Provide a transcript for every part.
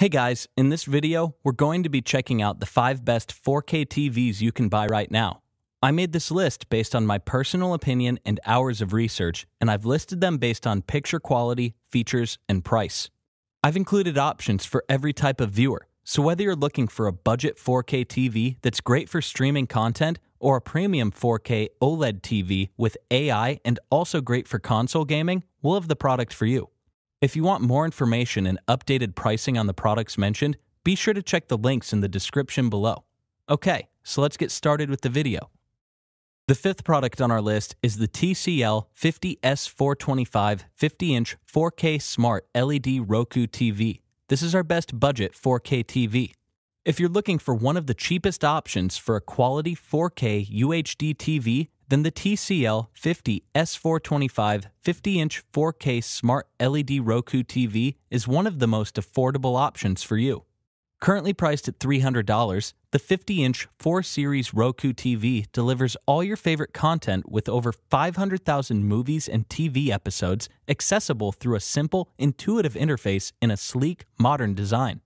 Hey guys, in this video, we're going to be checking out the 5 best 4K TVs you can buy right now. I made this list based on my personal opinion and hours of research, and I've listed them based on picture quality, features, and price. I've included options for every type of viewer, so whether you're looking for a budget 4K TV that's great for streaming content, or a premium 4K OLED TV with AI and also great for console gaming, we'll have the product for you. If you want more information and updated pricing on the products mentioned, be sure to check the links in the description below. Okay, so let's get started with the video. The fifth product on our list is the TCL 50S425 50-inch 4K Smart LED Roku TV. This is our best budget 4K TV. If you're looking for one of the cheapest options for a quality 4K UHD TV, than the TCL 50 S425 50 inch 4K Smart LED Roku TV is one of the most affordable options for you. Currently priced at $300, the 50 inch 4 series Roku TV delivers all your favorite content with over 500,000 movies and TV episodes accessible through a simple, intuitive interface in a sleek, modern design.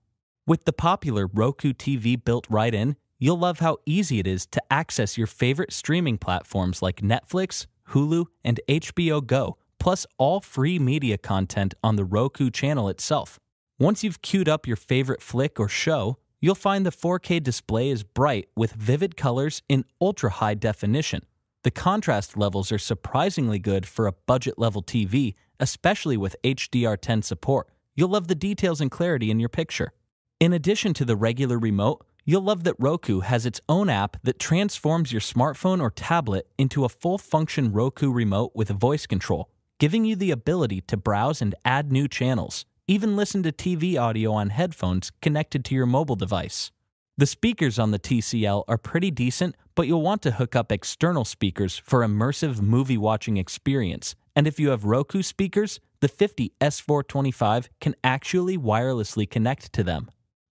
With the popular Roku TV built right in, you'll love how easy it is to access your favorite streaming platforms like Netflix, Hulu, and HBO Go, plus all free media content on the Roku channel itself. Once you've queued up your favorite flick or show, you'll find the 4K display is bright with vivid colors in ultra high definition. The contrast levels are surprisingly good for a budget level TV, especially with HDR10 support. You'll love the details and clarity in your picture. In addition to the regular remote, You'll love that Roku has its own app that transforms your smartphone or tablet into a full function Roku remote with voice control, giving you the ability to browse and add new channels, even listen to TV audio on headphones connected to your mobile device. The speakers on the TCL are pretty decent, but you'll want to hook up external speakers for immersive movie watching experience. And if you have Roku speakers, the 50S425 can actually wirelessly connect to them.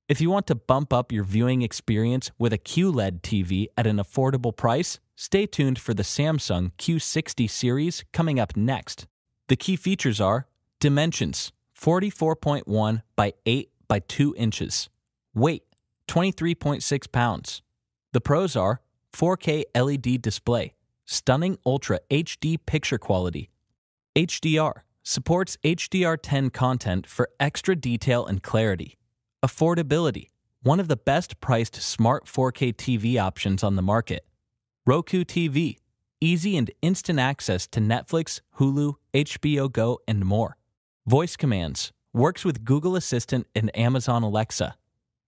If you want to bump up your viewing experience with a QLED TV at an affordable price, stay tuned for the Samsung Q60 series coming up next. The key features are dimensions 44.1 by 8 by 2 inches, weight 23.6 pounds. The pros are 4K LED display, stunning Ultra HD picture quality, HDR, supports HDR10 content for extra detail and clarity. Affordability, one of the best priced smart 4K TV options on the market. Roku TV, easy and instant access to Netflix, Hulu, HBO Go, and more. Voice commands, works with Google Assistant and Amazon Alexa.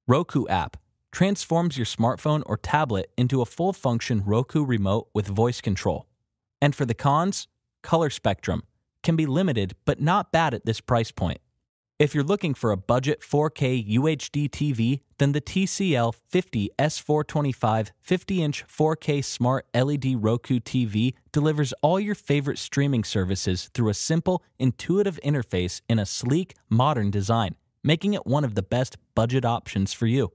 Roku app, transforms your smartphone or tablet into a full function Roku remote with voice control. And for the cons, color spectrum can be limited but not bad at this price point. If you're looking for a budget 4K UHD TV, then the TCL 50 S425 50 inch 4K Smart LED Roku TV delivers all your favorite streaming services through a simple, intuitive interface in a sleek, modern design, making it one of the best budget options for you.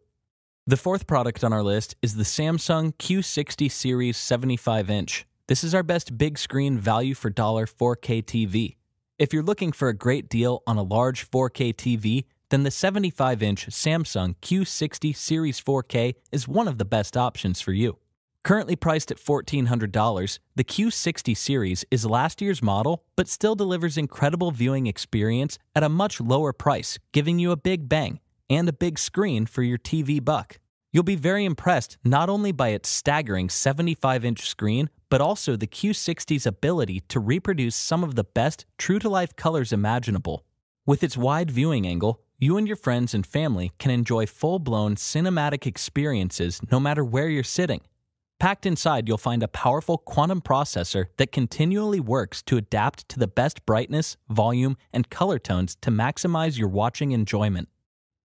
The fourth product on our list is the Samsung Q60 Series 75 inch. This is our best big screen value for dollar 4K TV. If you're looking for a great deal on a large 4K TV, then the 75 inch Samsung Q60 Series 4K is one of the best options for you. Currently priced at $1,400, the Q60 series is last year's model but still delivers incredible viewing experience at a much lower price, giving you a big bang and a big screen for your TV buck. You'll be very impressed not only by its staggering 75 inch screen but also the Q60's ability to reproduce some of the best true to life colors imaginable. With its wide viewing angle, you and your friends and family can enjoy full blown cinematic experiences no matter where you're sitting. Packed inside, you'll find a powerful quantum processor that continually works to adapt to the best brightness, volume, and color tones to maximize your watching enjoyment.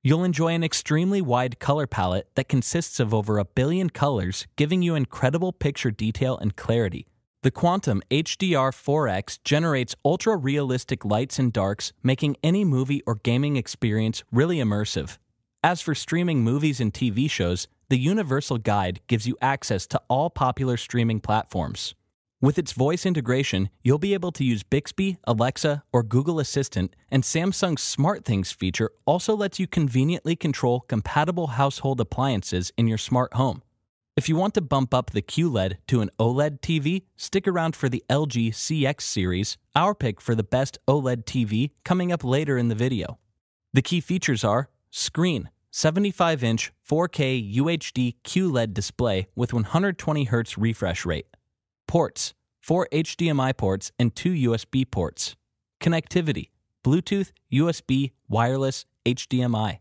You'll enjoy an extremely wide color palette that consists of over a billion colors, giving you incredible picture detail and clarity. The Quantum HDR 4X generates ultra realistic lights and darks, making any movie or gaming experience really immersive. As for streaming movies and TV shows, the Universal Guide gives you access to all popular streaming platforms. With its voice integration, you'll be able to use Bixby, Alexa, or Google Assistant, and Samsung's SmartThings feature also lets you conveniently control compatible household appliances in your smart home. If you want to bump up the QLED to an OLED TV, stick around for the LG CX series, our pick for the best OLED TV, coming up later in the video. The key features are screen, 75 inch 4K UHD QLED display with 120Hz refresh rate. Ports, 4 HDMI ports and 2 USB ports. Connectivity, Bluetooth, USB, wireless, HDMI.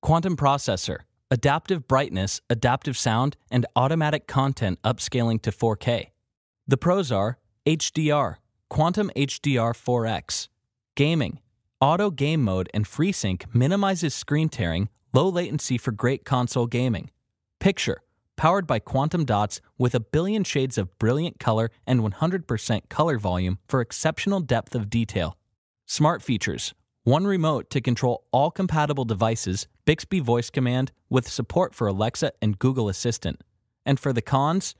Quantum processor, adaptive brightness, adaptive sound, and automatic content upscaling to 4K. The pros are HDR, Quantum HDR 4X, gaming, auto game mode and FreeSync minimizes screen tearing, low latency for great console gaming. Picture, powered by quantum dots with a billion shades of brilliant color and 100% color volume for exceptional depth of detail. Smart features one remote to control all compatible devices, Bixby Voice Command with support for Alexa and Google Assistant. And for the cons,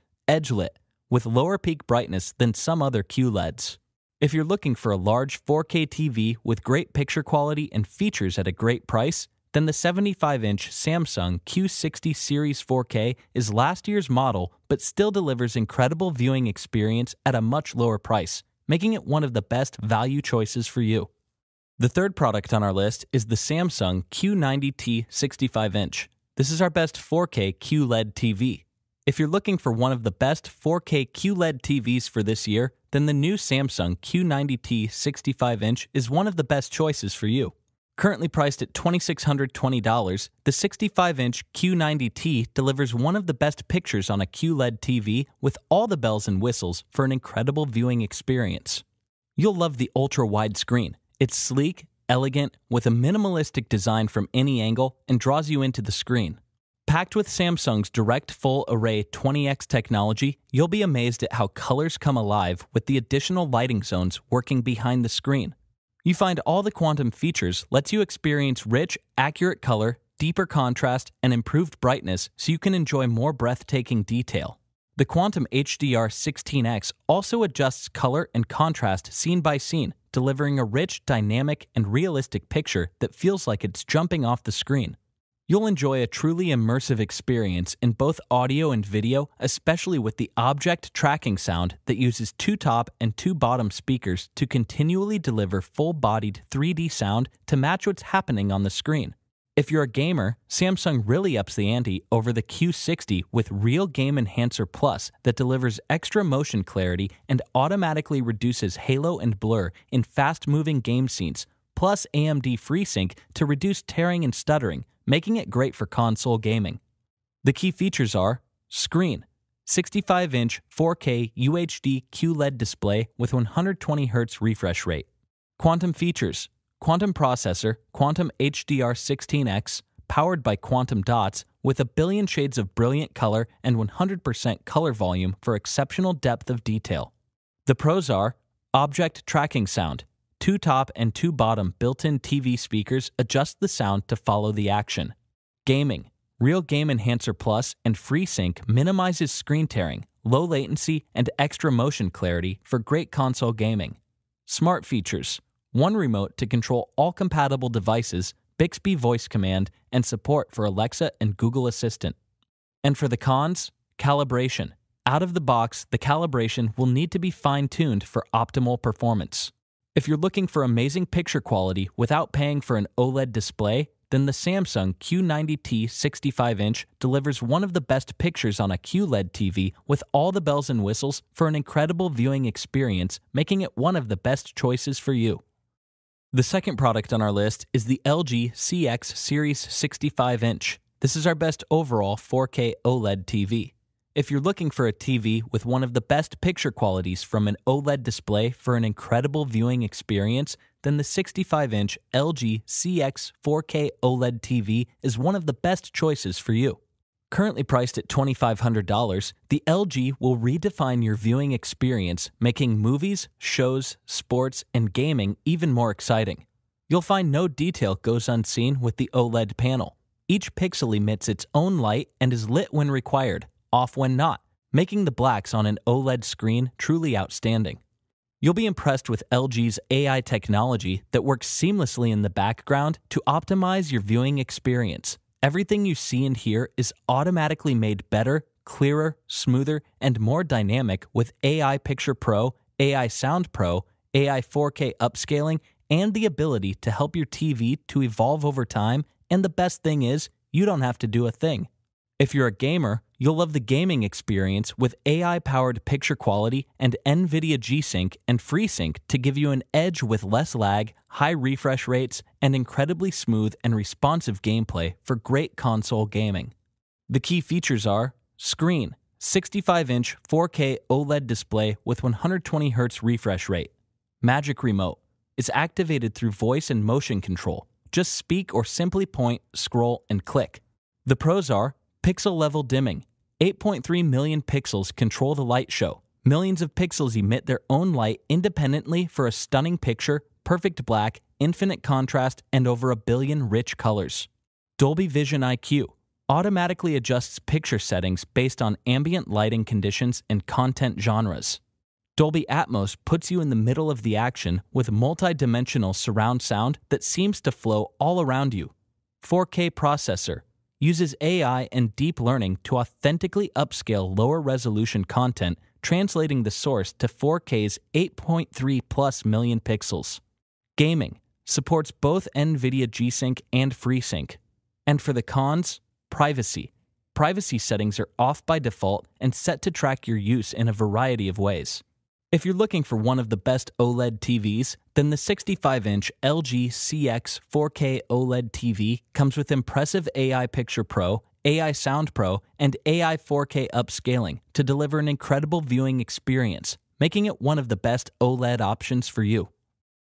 lit with lower peak brightness than some other QLEDs. If you're looking for a large 4K TV with great picture quality and features at a great price, then the 75 inch Samsung Q60 Series 4K is last year's model but still delivers incredible viewing experience at a much lower price, making it one of the best value choices for you. The third product on our list is the Samsung Q90T 65 inch. This is our best 4K QLED TV. If you're looking for one of the best 4K QLED TVs for this year, then the new Samsung Q90T 65 inch is one of the best choices for you. Currently priced at $2,620, the 65 inch Q90T delivers one of the best pictures on a QLED TV with all the bells and whistles for an incredible viewing experience. You'll love the ultra wide screen. It's sleek, elegant, with a minimalistic design from any angle and draws you into the screen. Packed with Samsung's Direct Full Array 20X technology, you'll be amazed at how colors come alive with the additional lighting zones working behind the screen. You find all the quantum features lets you experience rich, accurate color, deeper contrast, and improved brightness so you can enjoy more breathtaking detail. The Quantum HDR 16X also adjusts color and contrast scene by scene, delivering a rich, dynamic, and realistic picture that feels like it's jumping off the screen. You'll enjoy a truly immersive experience in both audio and video, especially with the object tracking sound that uses two top and two bottom speakers to continually deliver full bodied 3D sound to match what's happening on the screen. If you're a gamer, Samsung really ups the ante over the Q60 with Real Game Enhancer Plus that delivers extra motion clarity and automatically reduces halo and blur in fast moving game scenes, plus AMD FreeSync to reduce tearing and stuttering, making it great for console gaming. The key features are screen, 65 inch 4K UHD QLED display with 120Hz refresh rate, quantum features, quantum processor, quantum HDR16X, powered by quantum dots with a billion shades of brilliant color and 100% color volume for exceptional depth of detail. The pros are object tracking sound, two top and two bottom built in TV speakers adjust the sound to follow the action. Gaming Real Game Enhancer Plus and FreeSync minimizes screen tearing, low latency, and extra motion clarity for great console gaming. Smart features one remote to control all compatible devices, Bixby voice command, and support for Alexa and Google Assistant. And for the cons, calibration. Out of the box, the calibration will need to be fine tuned for optimal performance. If you're looking for amazing picture quality without paying for an OLED display, then the Samsung Q90T 65 inch delivers one of the best pictures on a QLED TV with all the bells and whistles for an incredible viewing experience, making it one of the best choices for you. The second product on our list is the LG CX Series 65 inch. This is our best overall 4K OLED TV. If you're looking for a TV with one of the best picture qualities from an OLED display for an incredible viewing experience, then the 65 inch LG CX 4K OLED TV is one of the best choices for you. Currently priced at $2,500, the LG will redefine your viewing experience, making movies, shows, sports, and gaming even more exciting. You'll find no detail goes unseen with the OLED panel. Each pixel emits its own light and is lit when required, off when not, making the blacks on an OLED screen truly outstanding. You'll be impressed with LG's AI technology that works seamlessly in the background to optimize your viewing experience. Everything you see and hear is automatically made better, clearer, smoother, and more dynamic with AI Picture Pro, AI Sound Pro, AI 4K upscaling, and the ability to help your TV to evolve over time. And the best thing is, you don't have to do a thing. If you're a gamer, you'll love the gaming experience with AI powered picture quality and NVIDIA G Sync and FreeSync to give you an edge with less lag, high refresh rates, and incredibly smooth and responsive gameplay for great console gaming. The key features are screen, 65 inch 4K OLED display with 120Hz refresh rate, Magic Remote. It's activated through voice and motion control. Just speak or simply point, scroll, and click. The pros are Pixel level dimming. 8.3 million pixels control the light show. Millions of pixels emit their own light independently for a stunning picture, perfect black, infinite contrast, and over a billion rich colors. Dolby Vision IQ automatically adjusts picture settings based on ambient lighting conditions and content genres. Dolby Atmos puts you in the middle of the action with multi-dimensional surround sound that seems to flow all around you. 4K processor, uses AI and deep learning to authentically upscale lower resolution content, translating the source to 4K's 8.3 plus million pixels. Gaming supports both NVIDIA G-Sync and FreeSync. And for the cons, privacy. Privacy settings are off by default and set to track your use in a variety of ways. If you're looking for one of the best OLED TVs, then the 65 inch LG CX 4K OLED TV comes with impressive AI Picture Pro, AI Sound Pro, and AI 4K upscaling to deliver an incredible viewing experience, making it one of the best OLED options for you.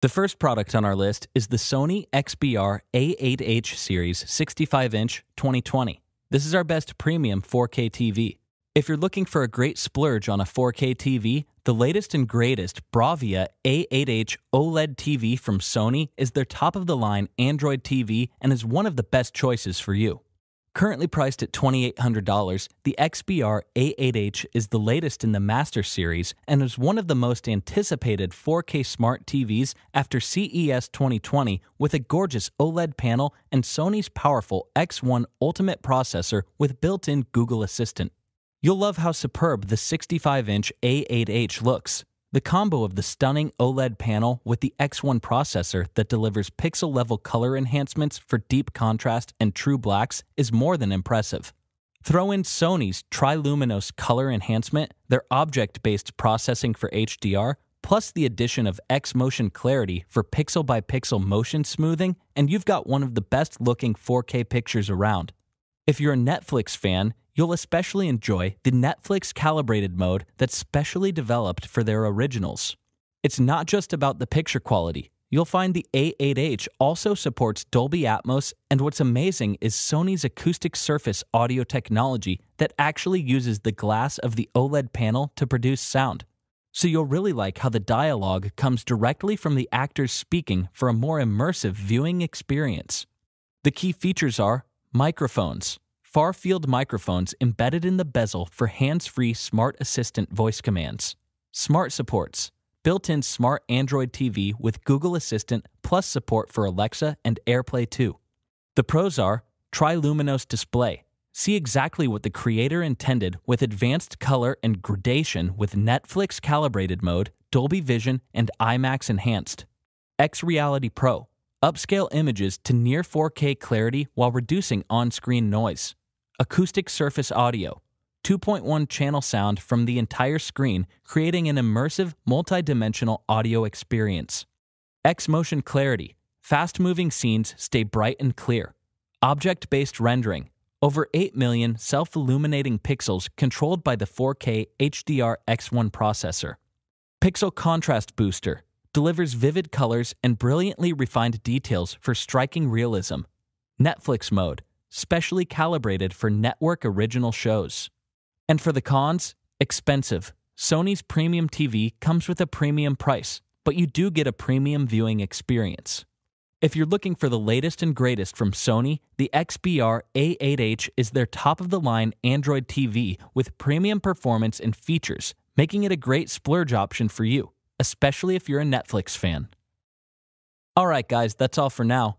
The first product on our list is the Sony XBR A8H Series 65 inch 2020. This is our best premium 4K TV. If you're looking for a great splurge on a 4K TV, the latest and greatest Bravia A8H OLED TV from Sony is their top of the line Android TV and is one of the best choices for you. Currently priced at $2,800, the XBR A8H is the latest in the Master series and is one of the most anticipated 4K smart TVs after CES 2020 with a gorgeous OLED panel and Sony's powerful X1 Ultimate processor with built in Google Assistant. You'll love how superb the 65 inch A8H looks. The combo of the stunning OLED panel with the X1 processor that delivers pixel level color enhancements for deep contrast and true blacks is more than impressive. Throw in Sony's Triluminous color enhancement, their object based processing for HDR, plus the addition of X Motion Clarity for pixel by pixel motion smoothing, and you've got one of the best looking 4K pictures around. If you're a Netflix fan, You'll especially enjoy the Netflix calibrated mode that's specially developed for their originals. It's not just about the picture quality. You'll find the A8H also supports Dolby Atmos, and what's amazing is Sony's acoustic surface audio technology that actually uses the glass of the OLED panel to produce sound. So you'll really like how the dialogue comes directly from the actors speaking for a more immersive viewing experience. The key features are microphones, far field microphones embedded in the bezel for hands free smart assistant voice commands, smart supports, built in smart Android TV with Google Assistant plus support for Alexa and AirPlay 2. The pros are Triluminos display. See exactly what the creator intended with advanced color and gradation with Netflix calibrated mode, Dolby Vision, and IMAX enhanced. X Reality Pro upscale images to near 4K clarity while reducing on screen noise acoustic surface audio, 2.1 channel sound from the entire screen, creating an immersive, multi-dimensional audio experience. X motion clarity, fast moving scenes stay bright and clear. Object based rendering, over 8 million self illuminating pixels controlled by the 4K HDR X1 processor. Pixel Contrast Booster delivers vivid colors and brilliantly refined details for striking realism. Netflix mode specially calibrated for network original shows. And for the cons, expensive. Sony's premium TV comes with a premium price, but you do get a premium viewing experience. If you're looking for the latest and greatest from Sony, the XBR A8H is their top of the line Android TV with premium performance and features, making it a great splurge option for you, especially if you're a Netflix fan. All right, guys, that's all for now.